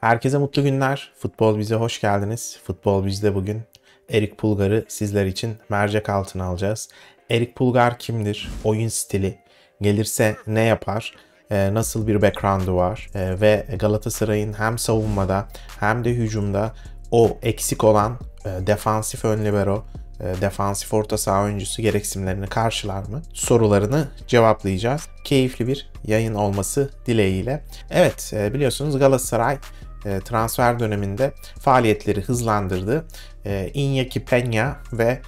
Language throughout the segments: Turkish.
Herkese mutlu günler. Futbol bize hoş geldiniz. Futbol bizde bugün Erik Pulgar'ı sizler için mercek altına alacağız. Erik Pulgar kimdir? Oyun stili. Gelirse ne yapar? Ee, nasıl bir background'u var? Ee, ve Galatasaray'ın hem savunmada hem de hücumda o eksik olan e, defansif ön libero e, defansif orta saha oyuncusu gereksinimlerini karşılar mı? Sorularını cevaplayacağız. Keyifli bir yayın olması dileğiyle. Evet e, biliyorsunuz Galatasaray e, transfer döneminde faaliyetleri hızlandırdı. E, Iñaki Peña ve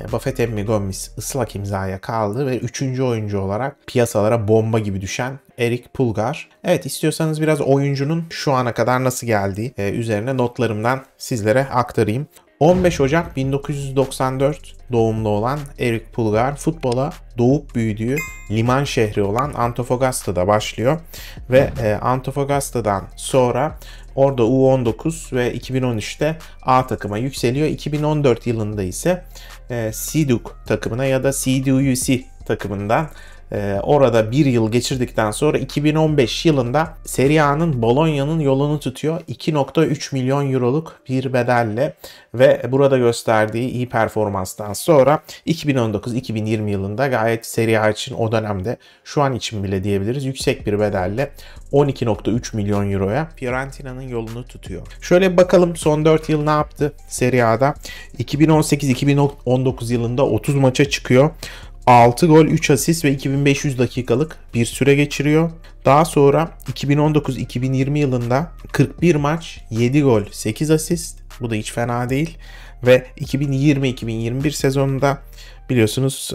e, Buffett Emmi Gomis ıslak imzaya kaldı ve üçüncü oyuncu olarak piyasalara bomba gibi düşen Erik Pulgar. Evet istiyorsanız biraz oyuncunun şu ana kadar nasıl geldiği e, üzerine notlarımdan sizlere aktarayım. 15 Ocak 1994 doğumlu olan Erik Pulgar futbola doğup büyüdüğü liman şehri olan Antofagasta'da başlıyor ve e, Antofagasta'dan sonra Orada U19 ve 2013'te A takıma yükseliyor. 2014 yılında ise e, Siduk takımına ya da CDUC takımından ee, orada bir yıl geçirdikten sonra 2015 yılında Serie A'nın Bologna'nın yolunu tutuyor. 2.3 milyon euroluk bir bedelle ve burada gösterdiği iyi performanstan sonra 2019-2020 yılında gayet Serie A için o dönemde şu an için bile diyebiliriz yüksek bir bedelle 12.3 milyon euroya Fiorentina'nın yolunu tutuyor. Şöyle bakalım son 4 yıl ne yaptı Serie A'da? 2018-2019 yılında 30 maça çıkıyor. 6 gol 3 asist ve 2500 dakikalık bir süre geçiriyor. Daha sonra 2019-2020 yılında 41 maç 7 gol 8 asist bu da hiç fena değil. Ve 2020-2021 sezonunda biliyorsunuz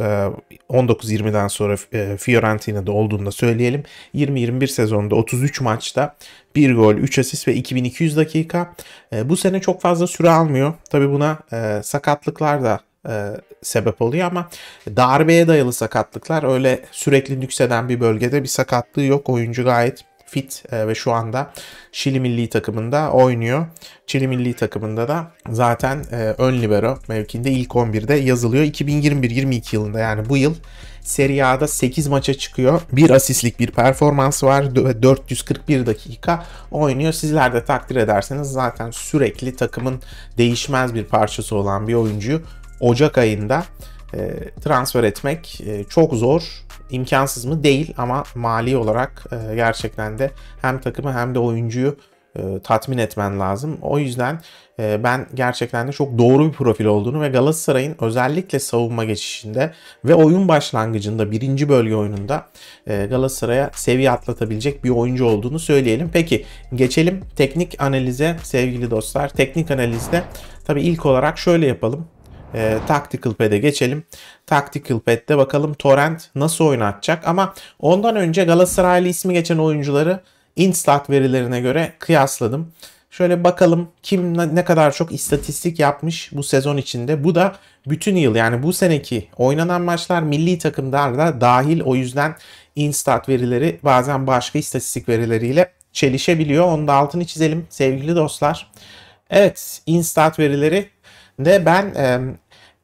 19-20'den e, sonra e, Fiorentina'da olduğunda söyleyelim. 20-21 sezonunda 33 maçta 1 gol, 3 asist ve 2200 dakika. E, bu sene çok fazla süre almıyor. Tabi buna sakatlıklar da e, sebep oluyor ama darbeye dayalı sakatlıklar öyle sürekli nükseden bir bölgede bir sakatlığı yok. Oyuncu gayet fit e, ve şu anda Şili milli takımında oynuyor. Çili milli takımında da zaten e, ön libero mevkinde ilk 11'de yazılıyor. 2021-22 yılında yani bu yıl Serie A'da 8 maça çıkıyor. Bir asistlik bir performans var. 441 dakika oynuyor. Sizler de takdir ederseniz zaten sürekli takımın değişmez bir parçası olan bir oyuncuyu Ocak ayında e, transfer etmek e, çok zor, imkansız mı? Değil ama mali olarak e, gerçekten de hem takımı hem de oyuncuyu e, tatmin etmen lazım. O yüzden e, ben gerçekten de çok doğru bir profil olduğunu ve Galatasaray'ın özellikle savunma geçişinde ve oyun başlangıcında birinci bölge oyununda e, Galatasaray'a seviye atlatabilecek bir oyuncu olduğunu söyleyelim. Peki geçelim teknik analize sevgili dostlar. Teknik analizde tabii ilk olarak şöyle yapalım e, Tactical Pad'e geçelim. Tactical Pad'de bakalım Torrent nasıl oynatacak ama ondan önce Galatasaraylı ismi geçen oyuncuları Instat verilerine göre kıyasladım. Şöyle bakalım kim ne kadar çok istatistik yapmış bu sezon içinde. Bu da bütün yıl yani bu seneki oynanan maçlar milli takımlar da dahil. O yüzden instat verileri bazen başka istatistik verileriyle çelişebiliyor. Onu da altını çizelim sevgili dostlar. Evet instat verileri de ben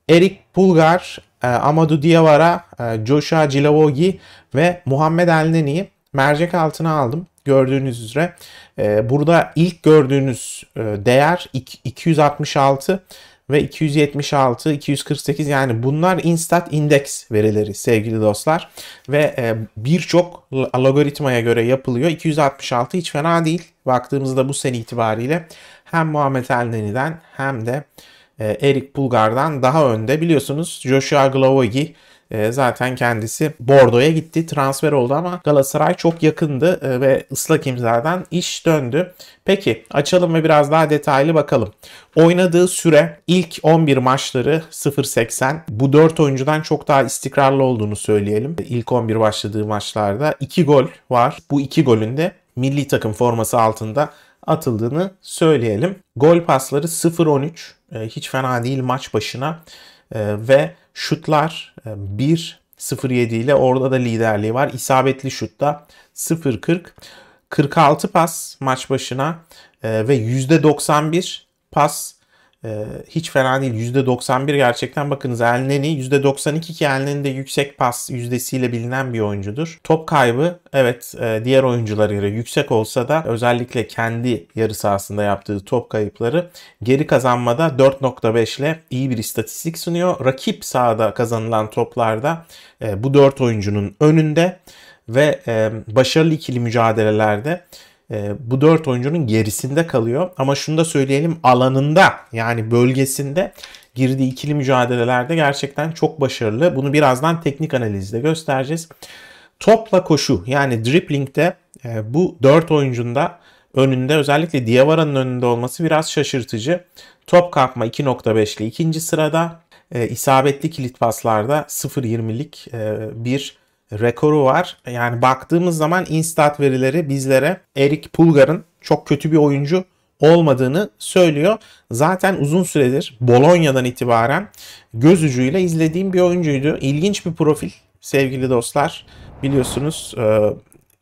Erik Pulgar, e, Amadou Diawara, e, Joshua Cilavogi ve Muhammed Elneni'yi mercek altına aldım. Gördüğünüz üzere e, burada ilk gördüğünüz değer 266 ve 276, 248 yani bunlar instat Index verileri sevgili dostlar. Ve birçok logaritmaya göre yapılıyor. 266 hiç fena değil. Baktığımızda bu sene itibariyle hem Muhammed Elneni'den hem de ee, Erik Bulgar'dan daha önde. Biliyorsunuz Joshua Glavogi e, zaten kendisi Bordo'ya gitti. Transfer oldu ama Galatasaray çok yakındı e, ve ıslak imzadan iş döndü. Peki açalım ve biraz daha detaylı bakalım. Oynadığı süre ilk 11 maçları 0.80. Bu 4 oyuncudan çok daha istikrarlı olduğunu söyleyelim. İlk 11 başladığı maçlarda 2 gol var. Bu 2 golünde milli takım forması altında atıldığını söyleyelim. Gol pasları 0-13 e, hiç fena değil maç başına e, ve şutlar 1-07 e, ile orada da liderliği var. İsabetli şutta 0-40. 46 pas maç başına ve %91 pas ee, hiç fena değil. %91 gerçekten bakınız Elneni %92 ki Elneni de yüksek pas yüzdesiyle bilinen bir oyuncudur. Top kaybı evet e, diğer oyunculara göre yüksek olsa da özellikle kendi yarı sahasında yaptığı top kayıpları geri kazanmada 4.5 ile iyi bir istatistik sunuyor. Rakip sahada kazanılan toplarda e, bu 4 oyuncunun önünde ve e, başarılı ikili mücadelelerde e, bu dört oyuncunun gerisinde kalıyor. Ama şunu da söyleyelim alanında yani bölgesinde girdiği ikili mücadelelerde gerçekten çok başarılı. Bunu birazdan teknik analizde göstereceğiz. Topla koşu yani driplingde e, bu dört oyuncunun da önünde özellikle Diawara'nın önünde olması biraz şaşırtıcı. Top kapma 2.5 ile ikinci sırada. E, isabetli kilit paslarda 0.20'lik e, bir rekoru var. Yani baktığımız zaman Instat verileri bizlere Erik Pulgar'ın çok kötü bir oyuncu olmadığını söylüyor. Zaten uzun süredir Bolonya'dan itibaren göz ucuyla izlediğim bir oyuncuydu. İlginç bir profil sevgili dostlar. Biliyorsunuz e,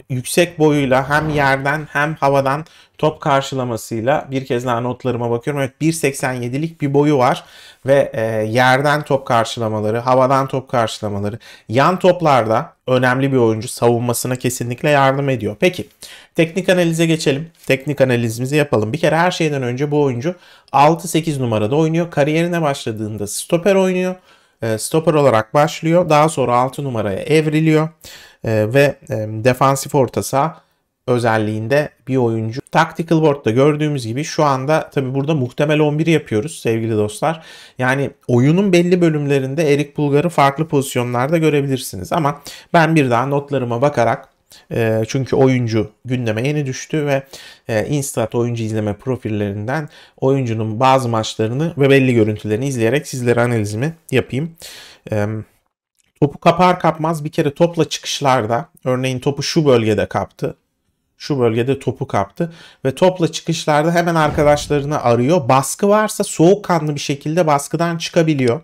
yüksek boyuyla hem yerden hem havadan top karşılamasıyla bir kez daha notlarıma bakıyorum. Evet 1.87'lik bir boyu var ve e, yerden top karşılamaları, havadan top karşılamaları, yan toplarda önemli bir oyuncu savunmasına kesinlikle yardım ediyor. Peki teknik analize geçelim. Teknik analizimizi yapalım. Bir kere her şeyden önce bu oyuncu 6-8 numarada oynuyor. Kariyerine başladığında stoper oynuyor e, stoper olarak başlıyor. Daha sonra 6 numaraya evriliyor e, ve e, defansif orta saha özelliğinde bir oyuncu. Tactical Board'da gördüğümüz gibi şu anda tabi burada muhtemel 11 yapıyoruz sevgili dostlar. Yani oyunun belli bölümlerinde Erik Bulgar'ı farklı pozisyonlarda görebilirsiniz. Ama ben bir daha notlarıma bakarak e, çünkü oyuncu gündeme yeni düştü ve e, Instat oyuncu izleme profillerinden oyuncunun bazı maçlarını ve belli görüntülerini izleyerek sizlere analizimi yapayım. E, topu kapar kapmaz bir kere topla çıkışlarda örneğin topu şu bölgede kaptı şu bölgede topu kaptı ve topla çıkışlarda hemen arkadaşlarını arıyor. Baskı varsa soğukkanlı bir şekilde baskıdan çıkabiliyor.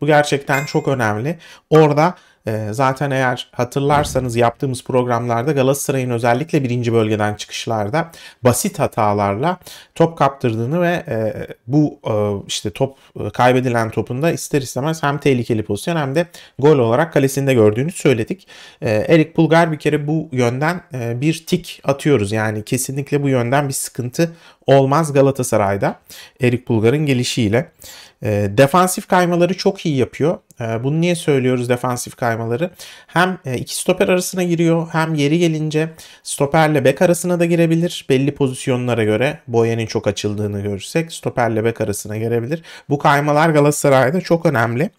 Bu gerçekten çok önemli. Orada ee, zaten eğer hatırlarsanız yaptığımız programlarda Galatasaray'ın özellikle birinci bölgeden çıkışlarda basit hatalarla top kaptırdığını ve e, bu e, işte top e, kaybedilen topunda ister istemez hem tehlikeli pozisyon hem de gol olarak kalesinde gördüğünü söyledik. Erik Pulgar bir kere bu yönden bir tik atıyoruz. Yani kesinlikle bu yönden bir sıkıntı olmaz Galatasaray'da Erik Pulgar'ın gelişiyle. Defansif kaymaları çok iyi yapıyor. Ee, bunu niye söylüyoruz defansif kaymaları? Hem e, iki stoper arasına giriyor hem yeri gelince stoperle bek arasına da girebilir. Belli pozisyonlara göre Boyan'ın çok açıldığını görürsek stoperle bek arasına girebilir. Bu kaymalar Galatasaray'da çok önemli.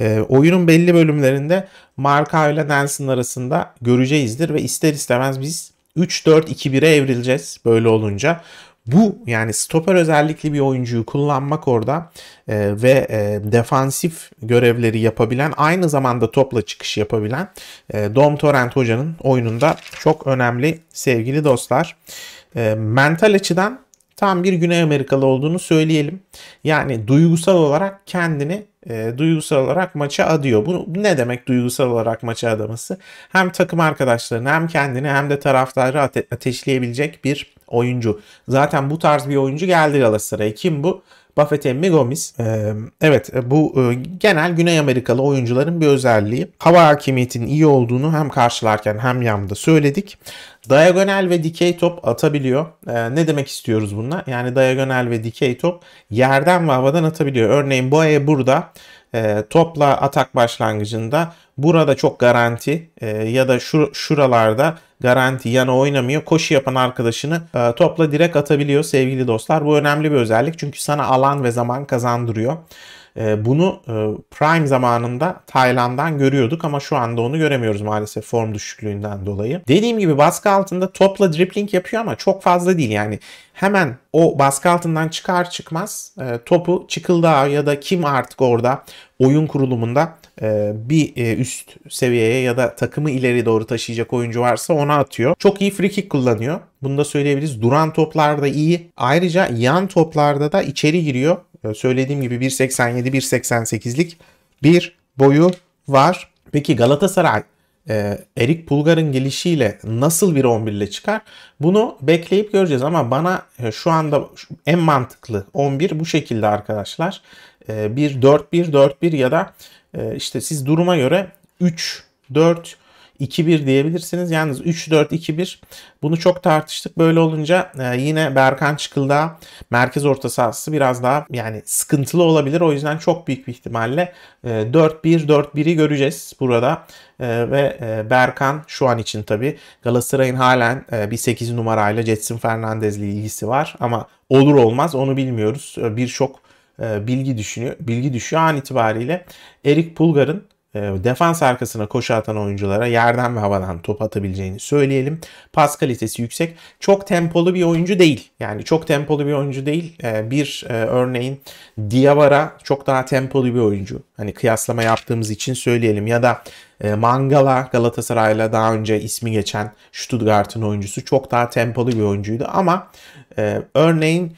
Ee, oyunun belli bölümlerinde Marka ile Nelson arasında göreceğizdir ve ister istemez biz 3-4-2-1'e evrileceğiz böyle olunca bu yani stoper özellikli bir oyuncuyu kullanmak orada e, ve e, defansif görevleri yapabilen aynı zamanda topla çıkış yapabilen e, Dom Torrent hocanın oyununda çok önemli sevgili dostlar. E, mental açıdan tam bir Güney Amerikalı olduğunu söyleyelim. Yani duygusal olarak kendini e, duygusal olarak maça adıyor. Bu ne demek duygusal olarak maça adaması? Hem takım arkadaşlarını hem kendini hem de taraftarı ate- ateşleyebilecek bir oyuncu. Zaten bu tarz bir oyuncu geldi Galatasaray'a. Kim bu? Buffett emmi Gomis. Ee, evet e, bu e, genel Güney Amerikalı oyuncuların bir özelliği. Hava hakimiyetinin iyi olduğunu hem karşılarken hem yamda söyledik. Diagonal ve dikey top atabiliyor. Ee, ne demek istiyoruz bununla? Yani diagonal ve dikey top yerden ve havadan atabiliyor. Örneğin Boye burada e, topla atak başlangıcında Burada çok garanti e, ya da şu şuralarda garanti yana oynamıyor. Koşu yapan arkadaşını e, topla direkt atabiliyor sevgili dostlar. Bu önemli bir özellik çünkü sana alan ve zaman kazandırıyor. Ee, bunu e, Prime zamanında Tayland'dan görüyorduk ama şu anda onu göremiyoruz maalesef form düşüklüğünden dolayı. Dediğim gibi baskı altında topla dribbling yapıyor ama çok fazla değil yani. Hemen o baskı altından çıkar çıkmaz e, topu Çıkıldağ ya da kim artık orada oyun kurulumunda e, bir üst seviyeye ya da takımı ileri doğru taşıyacak oyuncu varsa ona atıyor. Çok iyi free kick kullanıyor. Bunu da söyleyebiliriz. Duran toplarda iyi. Ayrıca yan toplarda da içeri giriyor. Ee, söylediğim gibi 1.87-1.88'lik bir boyu var. Peki Galatasaray e, Erik Pulgar'ın gelişiyle nasıl bir 11 ile çıkar? Bunu bekleyip göreceğiz ama bana e, şu anda en mantıklı 11 bu şekilde arkadaşlar. E, 1-4-1-4-1 ya da e, işte siz duruma göre 3-4 2-1 diyebilirsiniz. yani 3-4-2-1 bunu çok tartıştık. Böyle olunca e, yine Berkan Çıkıldağ merkez orta sahası biraz daha yani sıkıntılı olabilir. O yüzden çok büyük bir ihtimalle e, 4-1-4-1'i göreceğiz burada. E, ve e, Berkan şu an için tabii Galatasaray'ın halen bir 8 numarayla Jetson Fernandez'le ilgisi var. Ama olur olmaz onu bilmiyoruz. Birçok bilgi düşünüyor. Bilgi düşüyor an itibariyle Erik Pulgar'ın ee, defans arkasına koşu atan oyunculara yerden ve havadan top atabileceğini söyleyelim. Pas kalitesi yüksek. Çok tempolu bir oyuncu değil. Yani çok tempolu bir oyuncu değil. Ee, bir e, örneğin Diawara çok daha tempolu bir oyuncu. Hani kıyaslama yaptığımız için söyleyelim. Ya da e, Mangala Galatasaray'la daha önce ismi geçen Stuttgart'ın oyuncusu çok daha tempolu bir oyuncuydu. Ama e, örneğin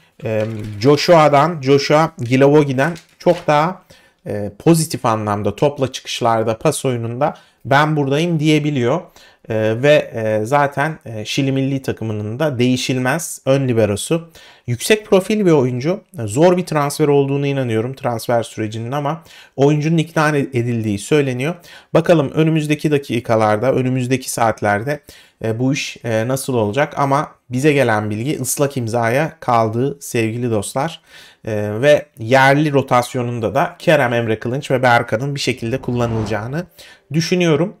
Joshua'dan, Joshua Gilavogi'den çok daha e, pozitif anlamda topla çıkışlarda pas oyununda ben buradayım diyebiliyor. Ee, ve e, zaten e, Şili milli takımının da değişilmez ön liberosu. Yüksek profil bir oyuncu. Zor bir transfer olduğunu inanıyorum transfer sürecinin ama oyuncunun ikna edildiği söyleniyor. Bakalım önümüzdeki dakikalarda, önümüzdeki saatlerde e, bu iş nasıl olacak ama bize gelen bilgi ıslak imzaya kaldı sevgili dostlar. ve yerli rotasyonunda da Kerem Emre Kılınç ve Berkan'ın bir şekilde kullanılacağını düşünüyorum.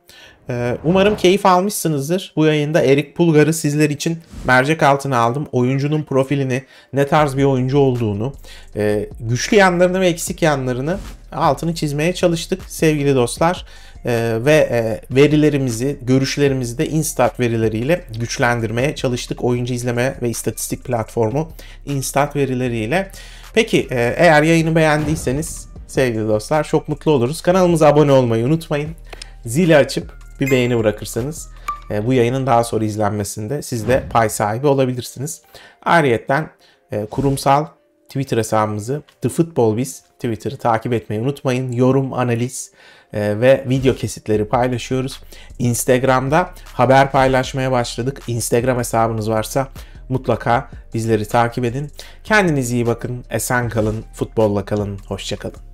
Ee, umarım keyif almışsınızdır. Bu yayında Erik Pulgar'ı sizler için mercek altına aldım. Oyuncunun profilini, ne tarz bir oyuncu olduğunu, e, güçlü yanlarını ve eksik yanlarını altını çizmeye çalıştık sevgili dostlar. Ee, ve e, verilerimizi, görüşlerimizi de Instat verileriyle güçlendirmeye çalıştık. Oyuncu izleme ve istatistik platformu Instat verileriyle. Peki e, eğer yayını beğendiyseniz sevgili dostlar çok mutlu oluruz. Kanalımıza abone olmayı unutmayın. Zili açıp bir beğeni bırakırsanız e, bu yayının daha sonra izlenmesinde siz de pay sahibi olabilirsiniz. Ayrıyeten e, kurumsal Twitter hesabımızı The Football Biz Twitter'ı takip etmeyi unutmayın. Yorum, analiz e, ve video kesitleri paylaşıyoruz. Instagram'da haber paylaşmaya başladık. Instagram hesabınız varsa mutlaka bizleri takip edin. Kendinize iyi bakın, esen kalın, futbolla kalın, hoşçakalın.